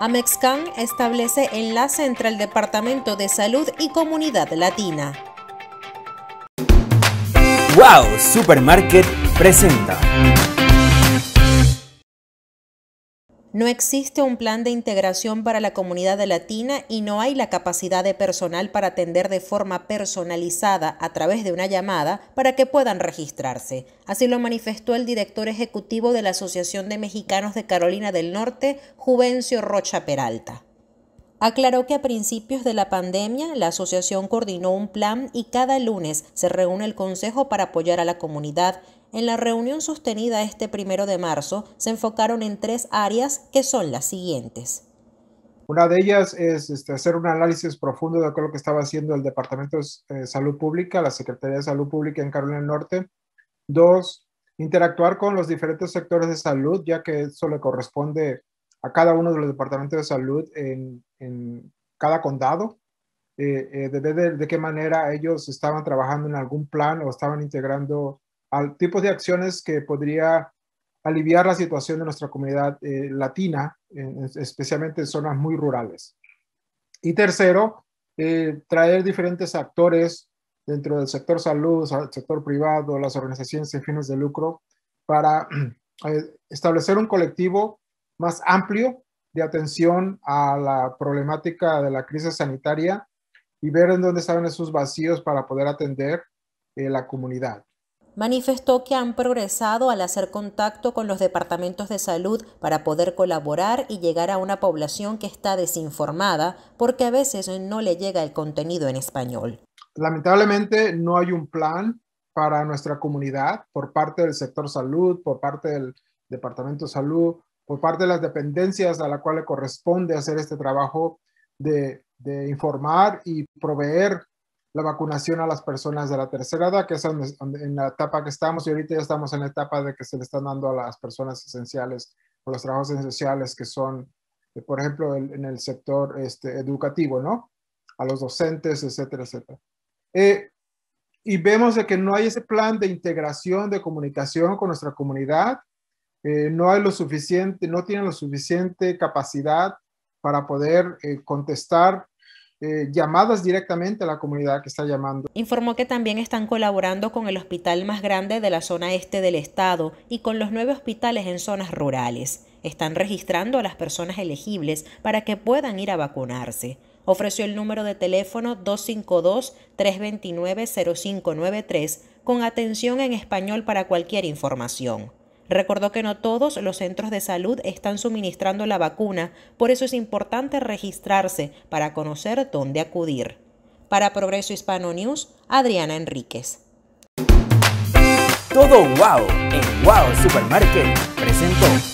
Amexcan establece enlace entre el Departamento de Salud y Comunidad Latina. ¡Wow! Supermarket presenta. No existe un plan de integración para la comunidad latina y no hay la capacidad de personal para atender de forma personalizada a través de una llamada para que puedan registrarse. Así lo manifestó el director ejecutivo de la Asociación de Mexicanos de Carolina del Norte, Juvencio Rocha Peralta. Aclaró que a principios de la pandemia la asociación coordinó un plan y cada lunes se reúne el Consejo para apoyar a la comunidad. En la reunión sostenida este primero de marzo se enfocaron en tres áreas que son las siguientes. Una de ellas es este, hacer un análisis profundo de lo que estaba haciendo el Departamento de eh, Salud Pública, la Secretaría de Salud Pública en Carolina del Norte. Dos, interactuar con los diferentes sectores de salud, ya que eso le corresponde a cada uno de los departamentos de salud en, cada condado, eh, eh, de, qué manera ellos estaban trabajando en algún plan o estaban integrando al tipo de acciones que podría aliviar la situación de nuestra comunidad eh, latina, especialmente en zonas muy rurales. Y tercero, traer diferentes actores dentro del sector salud, sector privado, las organizaciones sin fines de lucro, para establecer un colectivo más amplio de atención a la problemática de la crisis sanitaria y ver en dónde estaban esos vacíos para poder atender eh, la comunidad. Manifestó que han progresado al hacer contacto con los departamentos de salud para poder colaborar y llegar a una población que está desinformada porque a veces no le llega el contenido en español. Lamentablemente no hay un plan para nuestra comunidad por parte del sector salud, por parte del departamento de salud, por parte de las dependencias a la cual le corresponde hacer este trabajo de, informar y proveer la vacunación a las personas de la tercera edad, que es en la etapa que estamos y ahorita ya estamos en la etapa de que se le están dando a las personas esenciales o los trabajos esenciales que son, eh, por ejemplo, en el sector este, educativo, ¿no? A los docentes, etcétera, etcétera. Eh, y vemos que no hay ese plan de integración, de comunicación con nuestra comunidad eh, no hay lo suficiente, no tienen lo suficiente capacidad para poder eh, contestar eh, llamadas directamente a la comunidad que está llamando. Informó que también están colaborando con el hospital más grande de la zona este del estado y con los nueve hospitales en zonas rurales. Están registrando a las personas elegibles para que puedan ir a vacunarse. Ofreció el número de teléfono 252-329-0593 con atención en español para cualquier información. Recordó que no todos los centros de salud están suministrando la vacuna, por eso es importante registrarse para conocer dónde acudir. Para Progreso Hispano News, Adriana Enríquez. Todo en Wow Supermarket presentó.